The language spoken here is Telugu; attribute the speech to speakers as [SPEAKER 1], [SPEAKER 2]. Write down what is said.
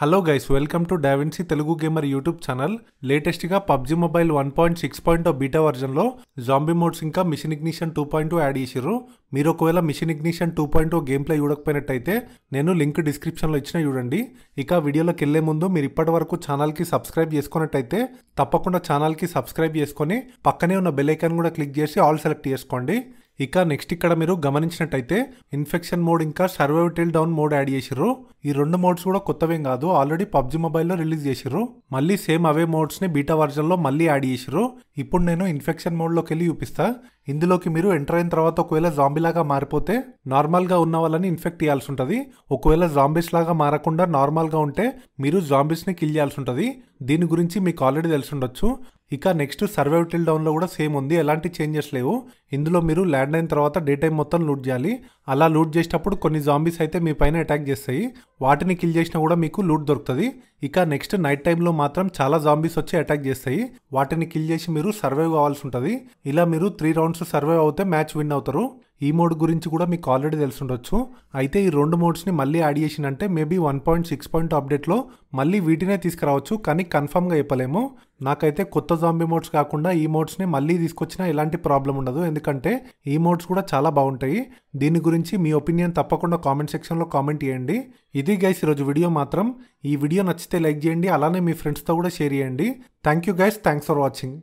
[SPEAKER 1] hello guys welcome to Davinci Telugu gamer YouTube channel లేటెస్ట్గా PUBG mobile one point six point beta వర్జన్లో జాంబీ మోడ్స్ ఇంకా mission ignition two point two add చేసారు మీరు ఒకవేళ mission ignition two point two game play చూడకపోయినట్టయితే నేను లింక్ డిస్క్రిప్షన్లో ఇచ్చిన చూడండి ఇక వీడియోలోకి వెళ్లే ముందు మీరు ఇప్పటి వరకు ఛానల్కి సబ్స్క్రైబ్ చేసుకున్నట్టయితే తప్పకుండా ఛానల్కి సబ్స్క్రైబ్ చేసుకొని పక్కనే ఉన్న బెల్ ఐకాన్ కూడా క్లిక్ చేసి ఆల్ సెలెక్ట్ చేసుకోండి ఇక నెక్స్ట్ ఇక్కడ మీరు గమనించినట్టయితే ఇన్ఫెక్షన్ మోడ్ ఇంకా survive till dawn mode add చేసిర్రు ఈ రెండు మోడ్స్ కూడా కొత్తవేం కాదు ఆల్రెడీ పబ్జి మొబైల్లో రిలీజ్ చేసిర్రు మళ్ళీ సేమ్ అవే మోడ్స్ని బీటా వర్జన్లో మళ్ళీ యాడ్ చేసిర్రు ఇప్పుడు నేను ఇన్ఫెక్షన్ మోడ్లోకి వెళ్ళి చూపిస్తా ఇందులోకి మీరు ఎంటర్ అయిన తర్వాత ఒకవేళ జాంబీలాగా మారిపోతే నార్మల్గా ఉన్న వాళ్ళని ఇన్ఫెక్ట్ చేయాల్సి ఉంటుంది ఒకవేళ జాంబీస్ లాగా మారకుండా నార్మల్గా ఉంటే మీరు జాంబీస్ని కిల్ చేయాల్సి ఉంటుంది దీని గురించి మీకు ఆల్రెడీ తెలిసి ఉండొచ్చు ఇక నెక్స్ట్ సర్వే టిల్ డౌన్లో కూడా సేమ్ ఉంది ఎలాంటి చేంజెస్ లేవు ఇందులో మీరు ల్యాండ్ అయిన తర్వాత డే టైం మొత్తం లూట్ చేయాలి అలా లూట్ చేసేటప్పుడు కొన్ని జాంబీస్ అయితే మీ పైన అటాక్ చేస్తాయి వాటిని కిల్ చేసినా కూడా మీకు లూట్ దొరుకుతుంది ఇక నెక్స్ట్ నైట్ టైంలో మాత్రం చాలా జాంబీస్ వచ్చి అటాక్ చేస్తాయి వాటిని కిల్ చేసి మీరు సర్వైవ్ కావాల్సి ఉంటుంది ఇలా మీరు త్రీ రౌండ్స్ సర్వైవ్ అవుతే మ్యాచ్ విన్ అవుతారు ఈ మోడ్ గురించి కూడా మీకు ఆల్రెడీ తెలిసి ఉండొచ్చు అయితే ఈ రెండు మోడ్స్ని మళ్ళీ యాడ్ చేసినంటే maybe one point six point అప్డేట్లో మళ్ళీ వీటినే తీసుకురావచ్చు కానీ కన్ఫామ్గా చెప్పలేము నాకైతే కొత్త జాంబీ మోడ్స్ కాకుండా ఈ మోడ్స్ని మళ్ళీ తీసుకొచ్చినా ఎలాంటి ప్రాబ్లం ఉండదు ఎందుకంటే ఈ మోడ్స్ కూడా చాలా బాగుంటాయి దీని గురించి మీ ఒపీనియన్ తప్పకుండా కామెంట్ సెక్షన్లో కామెంట్ చేయండి ఇది గైస్ ఈరోజు వీడియో మాత్రం ఈ వీడియో నచ్చితే లైక్ చేయండి అలానే మీ ఫ్రెండ్స్తో కూడా షేర్ చేయండి thank you guys thanks for watching